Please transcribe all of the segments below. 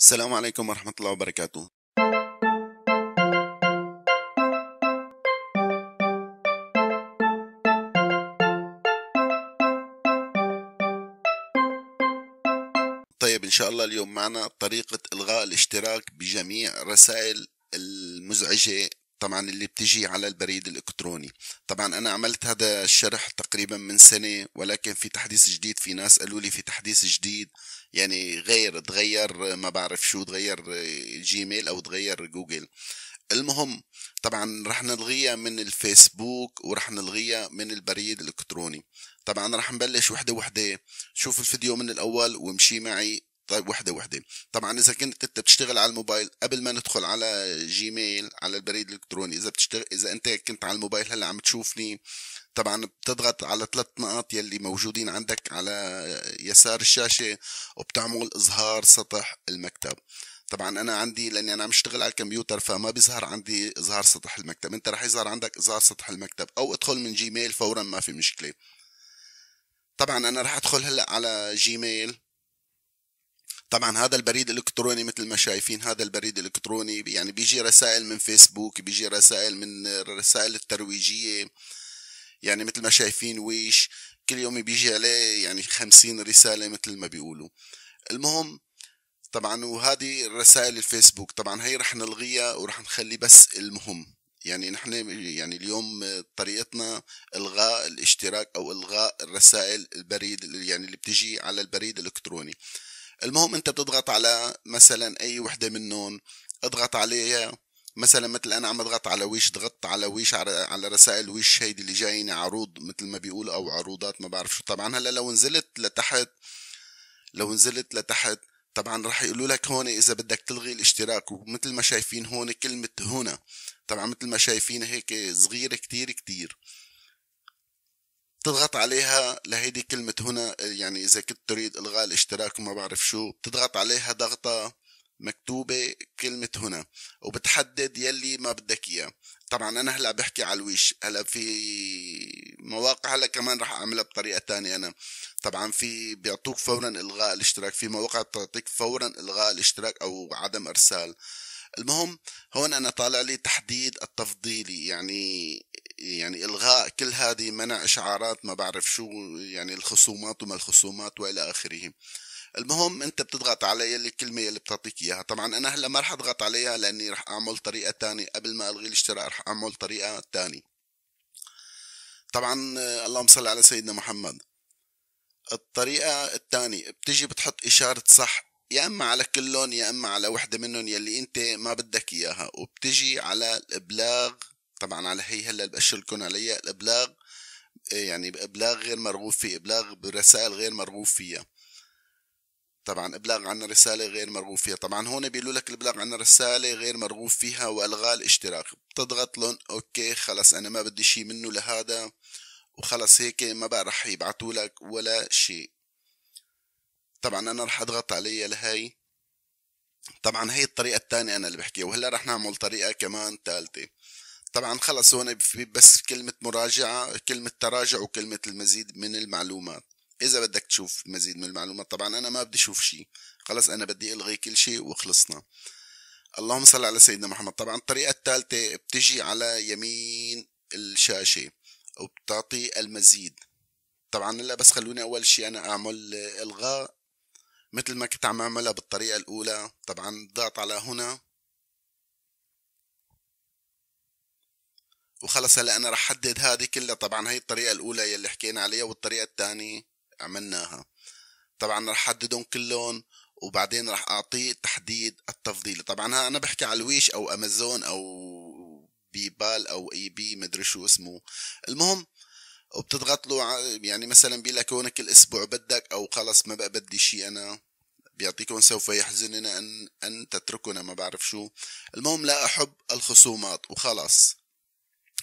السلام عليكم ورحمة الله وبركاته طيب إن شاء الله اليوم معنا طريقة إلغاء الاشتراك بجميع رسائل المزعجة طبعا اللي بتجي على البريد الالكتروني طبعا انا عملت هذا الشرح تقريبا من سنه ولكن في تحديث جديد في ناس قالوا لي في تحديث جديد يعني غير تغير ما بعرف شو تغير جيميل او تغير جوجل المهم طبعا رح نلغيها من الفيسبوك ورح نلغيها من البريد الالكتروني طبعا رح نبلش وحده وحده شوف الفيديو من الاول وامشي معي طيب وحده وحده طبعا اذا كنت انت بتشتغل على الموبايل قبل ما ندخل على جيميل على البريد الالكتروني اذا بتشتغل اذا انت كنت على الموبايل هلا عم تشوفني طبعا بتضغط على ثلاث نقاط يلي موجودين عندك على يسار الشاشه وبتعمل اظهار سطح المكتب طبعا انا عندي لاني انا عم اشتغل على الكمبيوتر فما بيظهر عندي اظهار سطح المكتب انت رح يظهر عندك اظهار سطح المكتب او ادخل من جيميل فورا ما في مشكله طبعا انا رح ادخل هلا على جيميل طبعا هذا البريد الالكتروني مثل ما شايفين هذا البريد الالكتروني يعني بيجي رسائل من فيسبوك بيجي رسائل من الرسائل الترويجيه يعني مثل ما شايفين ويش كل يوم بيجي عليه يعني خمسين رساله مثل ما بيقولوا المهم طبعا وهذه الرسائل الفيسبوك طبعا هي رح نلغيها ورح نخلي بس المهم يعني نحن يعني اليوم طريقتنا الغاء الاشتراك او الغاء الرسائل البريد يعني اللي بتجي على البريد الالكتروني المهم انت بتضغط على مثلا اي وحده منهم اضغط عليها مثلا مثل انا عم اضغط على ويش ضغطت على ويش على رسائل ويش هيدي اللي جايني عروض مثل ما بيقول او عروضات ما بعرف شو طبعا هلا لو نزلت لتحت لو نزلت لتحت طبعا رح يقولوا لك هون اذا بدك تلغي الاشتراك ومثل ما شايفين هون كلمه هنا طبعا مثل ما شايفين هيك صغيره كتير كتير بتضغط عليها لهيدي كلمة هنا يعني إذا كنت تريد إلغاء الاشتراك وما بعرف شو بتضغط عليها ضغطة مكتوبة كلمة هنا وبتحدد يلي ما بدك إياه طبعا أنا هلا بحكي على الويش هلا في مواقع هلا كمان رح أعملها بطريقة تانية أنا طبعا في بيعطوك فورا إلغاء الاشتراك في مواقع بتعطيك فورا إلغاء الاشتراك أو عدم إرسال المهم هون أنا طالع لي تحديد التفضيلي يعني يعني الغاء كل هذه منع اشعارات ما بعرف شو يعني الخصومات وما الخصومات والى اخره المهم انت بتضغط على يلي الكلمه يلي بتعطيك اياها طبعا انا هلا ما رح اضغط عليها لاني رح اعمل طريقه تانية قبل ما الغي الاشتراك رح اعمل طريقه تانية طبعا اللهم صل على سيدنا محمد الطريقه الثانيه بتجي بتحط اشاره صح يا اما على كلهم يا اما على وحده منهم يلي انت ما بدك اياها وبتجي على الابلاغ طبعا على هي هلا بأشر لكم عليها الابلاغ إيه يعني بابلاغ غير مرغوب فيه ابلاغ برسائل غير مرغوب فيها طبعا ابلاغ عن رساله غير مرغوب فيها طبعا هون بيقولوا لك الابلاغ عن رساله غير مرغوب فيها والغاء الاشتراك بتضغط لهم اوكي خلص انا ما بدي شيء منه لهذا وخلص هيك ما بقى رح يبعثوا لك ولا شيء طبعا انا رح اضغط علي لهي طبعا هي الطريقه الثانيه انا اللي بحكيها وهلا رح نعمل طريقه كمان ثالثه طبعا خلص هون بس كلمة مراجعة كلمة تراجع وكلمة المزيد من المعلومات إذا بدك تشوف مزيد من المعلومات طبعا أنا ما بدي أشوف شيء خلص أنا بدي ألغي كل شيء وخلصنا اللهم صل على سيدنا محمد طبعا الطريقة الثالثة بتجي على يمين الشاشة وبتعطي المزيد طبعا هلا بس خلوني أول شيء أنا أعمل إلغاء مثل ما كنت عم أعملها بالطريقة الأولى طبعا ضغط على هنا وخلص هلا انا رح حدد هذه كلها طبعا هي الطريقه الاولى يلي حكينا عليها والطريقه الثانيه عملناها طبعا رح حددهم كلهم وبعدين رح اعطيه تحديد التفضيل طبعا ها انا بحكي على الويش او امازون او بيبال او اي بي مدري شو اسمه المهم وبتضغط له يعني مثلا بيلك هون كل اسبوع بدك او خلص ما بقى بدي شيء انا بيعطيكم سوف يحزننا ان ان تتركنا ما بعرف شو المهم لا احب الخصومات وخلص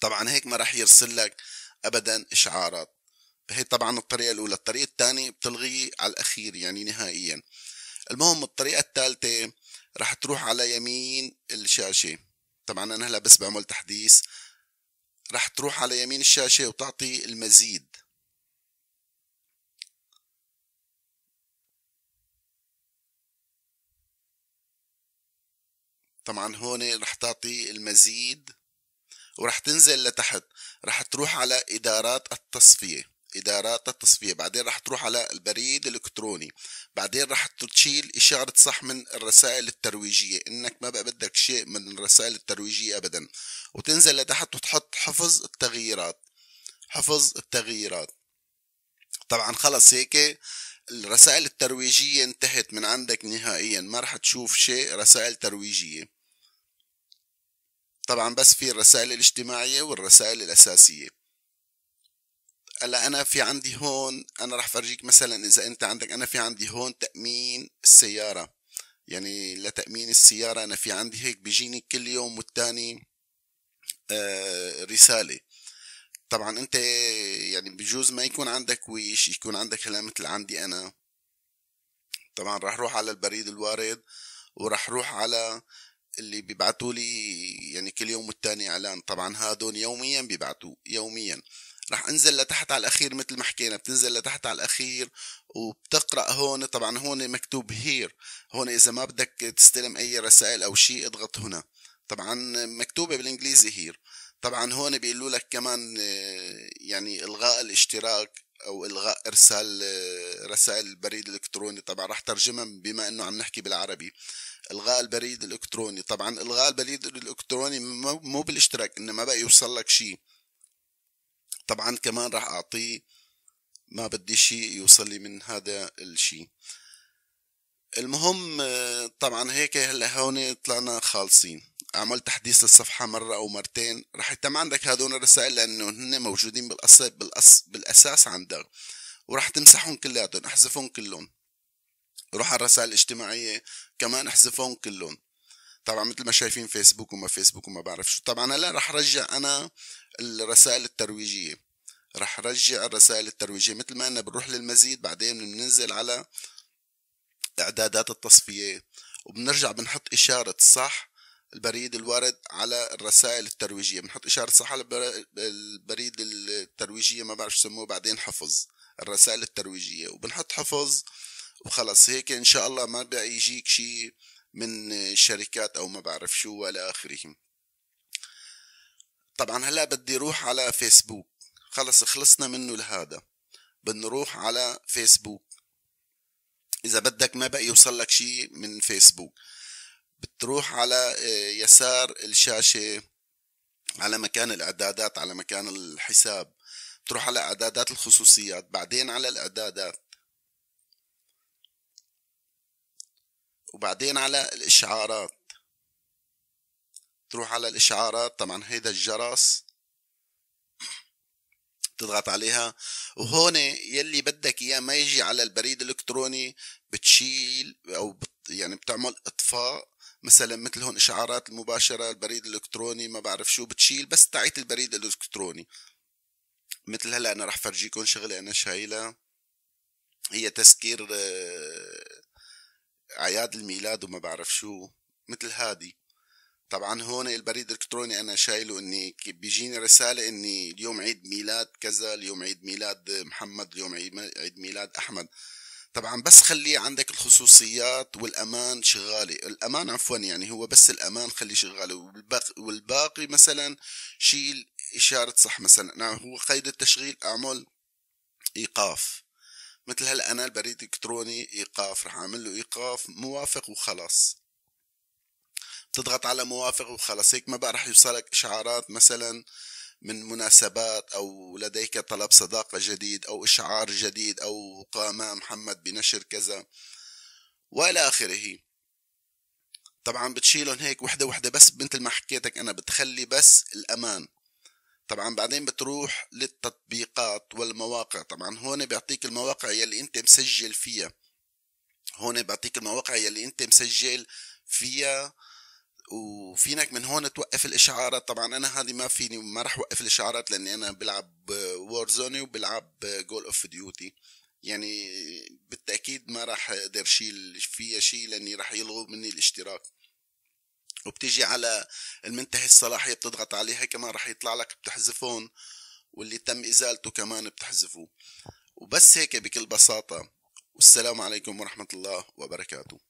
طبعا هيك ما راح يرسل لك ابدا اشعارات هي طبعا الطريقه الاولى الطريقه الثانيه بتلغي على الاخير يعني نهائيا المهم الطريقه الثالثه راح تروح على يمين الشاشه طبعا انا هلا بس بعمل تحديث راح تروح على يمين الشاشه وتعطي المزيد طبعا هون رح تعطي المزيد ورح تنزل لتحت رح تروح على إدارات التصفية ادارات التصفيه بعدين رح تروح على البريد الالكتروني بعدين رح تشيل اشاره صح من الرسائل الترويجيه انك ما بقى بدك شيء من الرسائل الترويجيه ابدا وتنزل لتحت وتحط حفظ التغييرات حفظ التغييرات طبعا خلص هيك الرسائل الترويجيه انتهت من عندك نهائيا ما رح تشوف شيء رسائل ترويجيه طبعا بس في الرسائل الاجتماعية والرسائل الأساسية هلا أنا في عندي هون أنا رح فرجيك مثلا إذا أنت عندك أنا في عندي هون تأمين السيارة يعني لتأمين السيارة أنا في عندي هيك بيجيني كل يوم والتاني آه، رسالة طبعا أنت يعني بجوز ما يكون عندك ويش يكون عندك هلا مثل عندي أنا طبعا رح روح على البريد الوارد ورح روح على اللي بيبعتوا لي يعني كل يوم والتاني اعلان طبعا هادون يوميا بيبعتوا يوميا رح انزل لتحت على الاخير مثل ما حكينا بتنزل لتحت على الاخير وبتقرا هون طبعا هون مكتوب هير هون اذا ما بدك تستلم اي رسائل او شيء اضغط هنا طبعا مكتوبه بالانجليزي هير طبعا هون بيقولوا لك كمان آه، يعني الغاء الاشتراك او الغاء ارسال رسائل البريد الالكتروني طبعا راح ترجمها بما انه عم نحكي بالعربي الغاء البريد الالكتروني طبعا الغاء البريد الالكتروني مو بالاشتراك انه ما بقى يوصل لك شيء طبعا كمان راح اعطيه ما بدي شيء يوصل لي من هذا الشيء المهم طبعا هيك هلا هون طلعنا خالصين اعمل تحديث للصفحه مره او مرتين رح يتم عندك هذول الرسائل لانه هن موجودين بالأص... بالأص... بالاساس عندك ورح تمسحهم كلياتهم احذفهم كلهم روح على الرسائل الاجتماعيه كمان احذفهم كلهم طبعا مثل ما شايفين فيسبوك وما فيسبوك وما بعرف شو طبعا هلا رح رجع انا الرسائل الترويجيه رح رجع الرسائل الترويجيه مثل ما انا بنروح للمزيد بعدين بننزل على اعدادات التصفيه وبنرجع بنحط اشاره صح البريد الوارد على الرسائل الترويجيه بنحط اشاره صح على البريد الترويجيه ما بعرف شو سموه بعدين حفظ الرسائل الترويجيه وبنحط حفظ وخلص هيك ان شاء الله ما بقى يجيك شيء من الشركات او ما بعرف شو والى اخره طبعا هلا بدي روح على فيسبوك خلص خلصنا منه لهذا بنروح على فيسبوك اذا بدك ما بقى يوصل لك شيء من فيسبوك بتروح على آه، يسار الشاشة على مكان الإعدادات على مكان الحساب بتروح على إعدادات الخصوصيات بعدين على الإعدادات وبعدين على الإشعارات تروح على الإشعارات طبعا هيدا الجرس تضغط عليها وهون يلي بدك اياه ما يجي على البريد الالكتروني بتشيل او بت يعني بتعمل اطفاء مثلا مثل هون اشعارات المباشره البريد الالكتروني ما بعرف شو بتشيل بس تعيت البريد الالكتروني مثل هلا انا رح فرجيكم شغله انا شايلها هي تذكير آه، اعياد الميلاد وما بعرف شو مثل هادي طبعا هون البريد الالكتروني انا شايله اني بيجيني رساله اني اليوم عيد ميلاد كذا اليوم عيد ميلاد محمد اليوم عيد ميلاد احمد طبعا بس خلي عندك الخصوصيات والامان شغاله الامان عفوا يعني هو بس الامان خلي شغاله والباقي, والباقي مثلا شيل اشاره صح مثلا نعم هو قيد التشغيل اعمل ايقاف مثل هلا انا البريد الالكتروني ايقاف رح اعمل له ايقاف موافق وخلاص تضغط على موافق وخلاص هيك ما بقى رح يوصلك اشعارات مثلا آه من مناسبات او لديك طلب صداقه جديد او اشعار جديد او قام محمد بنشر كذا والى اخره طبعا بتشيلهم هيك وحده وحده بس مثل ما حكيتك انا بتخلي بس الامان طبعا بعدين بتروح للتطبيقات والمواقع طبعا هون بيعطيك المواقع يلي انت مسجل فيها هون بيعطيك المواقع يلي انت مسجل فيها وفينك من هون توقف الاشعارات طبعا انا هذه ما فيني ما راح اوقف الاشعارات لاني انا بلعب وور زوني وبلعب جول اوف ديوتي يعني بالتاكيد ما راح اقدر شيل فيها شيء لاني راح يلغوا مني الاشتراك وبتيجي على المنتهي الصلاحيه بتضغط عليها كمان راح يطلع لك بتحذفون واللي تم ازالته كمان بتحذفوه وبس هيك بكل بساطه والسلام عليكم ورحمه الله وبركاته